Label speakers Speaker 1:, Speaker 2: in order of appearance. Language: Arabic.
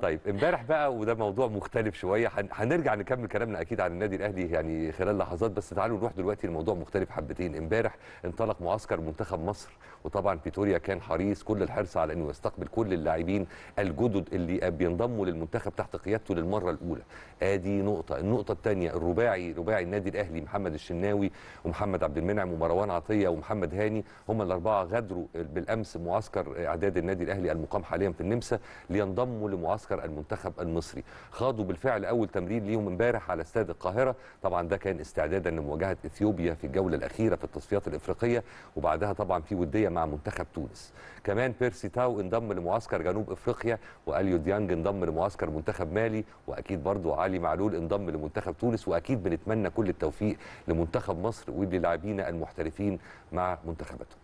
Speaker 1: طيب امبارح بقى وده موضوع مختلف شويه هنرجع نكمل كلامنا اكيد عن النادي الاهلي يعني خلال لحظات بس تعالوا نروح دلوقتي لموضوع مختلف حبتين امبارح انطلق معسكر منتخب مصر وطبعا بيتوريا كان حريص كل الحرص على انه يستقبل كل اللاعبين الجدد اللي بينضموا للمنتخب تحت قيادته للمره الاولى ادي نقطه النقطه الثانيه الرباعي رباعي النادي الاهلي محمد الشناوي ومحمد عبد المنعم ومروان عطيه ومحمد هاني هم الاربعه غادروا بالامس معسكر اعداد النادي الاهلي المقام حاليا في النمسا لينضموا لمعسكر معسكر المنتخب المصري خاضوا بالفعل اول تمرين ليهم امبارح على استاد القاهره طبعا ده كان استعدادا لمواجهه اثيوبيا في الجوله الاخيره في التصفيات الافريقيه وبعدها طبعا في وديه مع منتخب تونس كمان بيرسي تاو انضم لمعسكر جنوب افريقيا واليو ديانج انضم لمعسكر منتخب مالي واكيد برضو علي معلول انضم لمنتخب تونس واكيد بنتمنى كل التوفيق لمنتخب مصر وللاعبين المحترفين مع منتخباتهم